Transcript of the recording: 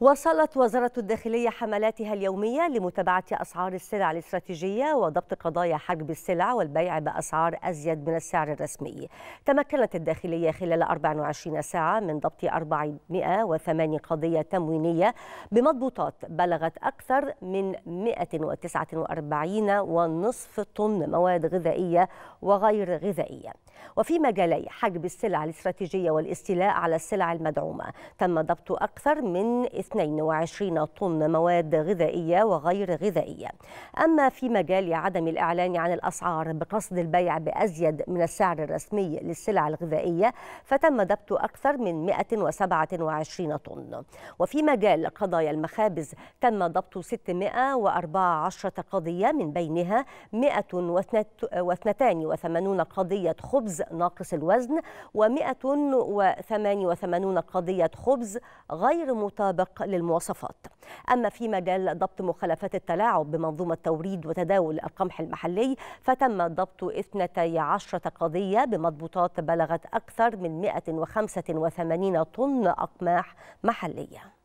وصلت وزارة الداخلية حملاتها اليومية لمتابعة أسعار السلع الاستراتيجية وضبط قضايا حجب السلع والبيع بأسعار أزيد من السعر الرسمي تمكنت الداخلية خلال 24 ساعة من ضبط 408 قضية تموينية بمضبوطات بلغت أكثر من 149 ونصف طن مواد غذائية وغير غذائية وفي مجالي حجب السلع الاستراتيجية والاستيلاء على السلع المدعومة تم ضبط أكثر من 22 طن مواد غذائية وغير غذائية أما في مجال عدم الإعلان عن الأسعار بقصد البيع بأزيد من السعر الرسمي للسلع الغذائية فتم ضبط أكثر من 127 طن وفي مجال قضايا المخابز تم ضبط 614 قضية من بينها 182 قضية خبز خبز ناقص الوزن و188 قضية خبز غير مطابق للمواصفات أما في مجال ضبط مخالفات التلاعب بمنظومة توريد وتداول القمح المحلي فتم ضبط 12 قضية بمضبوطات بلغت أكثر من 185 طن أقماح محلية